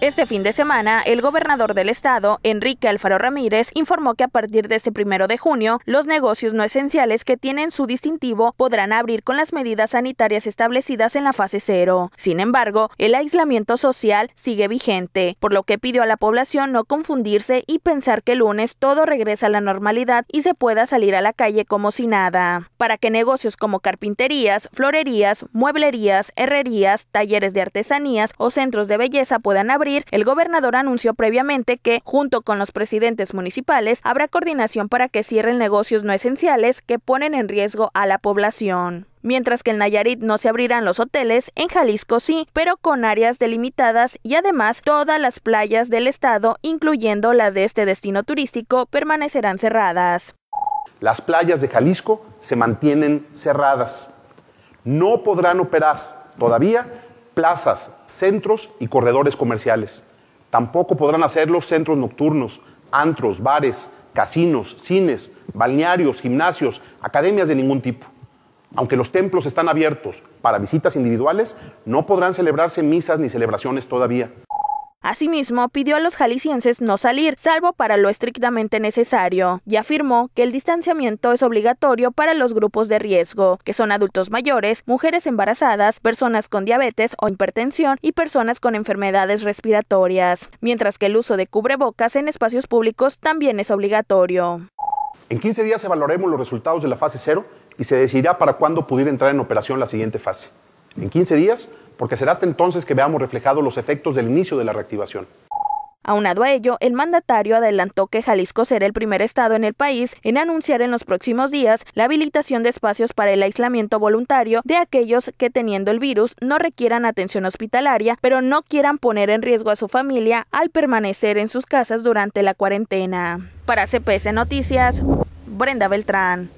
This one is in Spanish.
Este fin de semana, el gobernador del estado, Enrique Alfaro Ramírez, informó que a partir de este primero de junio, los negocios no esenciales que tienen su distintivo podrán abrir con las medidas sanitarias establecidas en la fase cero. Sin embargo, el aislamiento social sigue vigente, por lo que pidió a la población no confundirse y pensar que el lunes todo regresa a la normalidad y se pueda salir a la calle como si nada, para que negocios como carpinterías, florerías, mueblerías, herrerías, talleres de artesanías o centros de belleza puedan abrir el gobernador anunció previamente que, junto con los presidentes municipales, habrá coordinación para que cierren negocios no esenciales que ponen en riesgo a la población. Mientras que en Nayarit no se abrirán los hoteles, en Jalisco sí, pero con áreas delimitadas y además todas las playas del estado, incluyendo las de este destino turístico, permanecerán cerradas. Las playas de Jalisco se mantienen cerradas. No podrán operar todavía plazas, centros y corredores comerciales. Tampoco podrán hacerlo centros nocturnos, antros, bares, casinos, cines, balnearios, gimnasios, academias de ningún tipo. Aunque los templos están abiertos para visitas individuales, no podrán celebrarse misas ni celebraciones todavía. Asimismo, pidió a los jaliscienses no salir, salvo para lo estrictamente necesario, y afirmó que el distanciamiento es obligatorio para los grupos de riesgo, que son adultos mayores, mujeres embarazadas, personas con diabetes o hipertensión y personas con enfermedades respiratorias, mientras que el uso de cubrebocas en espacios públicos también es obligatorio. En 15 días evaluaremos los resultados de la fase 0 y se decidirá para cuándo pudiera entrar en operación la siguiente fase en 15 días, porque será hasta entonces que veamos reflejados los efectos del inicio de la reactivación. Aunado a ello, el mandatario adelantó que Jalisco será el primer estado en el país en anunciar en los próximos días la habilitación de espacios para el aislamiento voluntario de aquellos que teniendo el virus no requieran atención hospitalaria, pero no quieran poner en riesgo a su familia al permanecer en sus casas durante la cuarentena. Para CPS Noticias, Brenda Beltrán.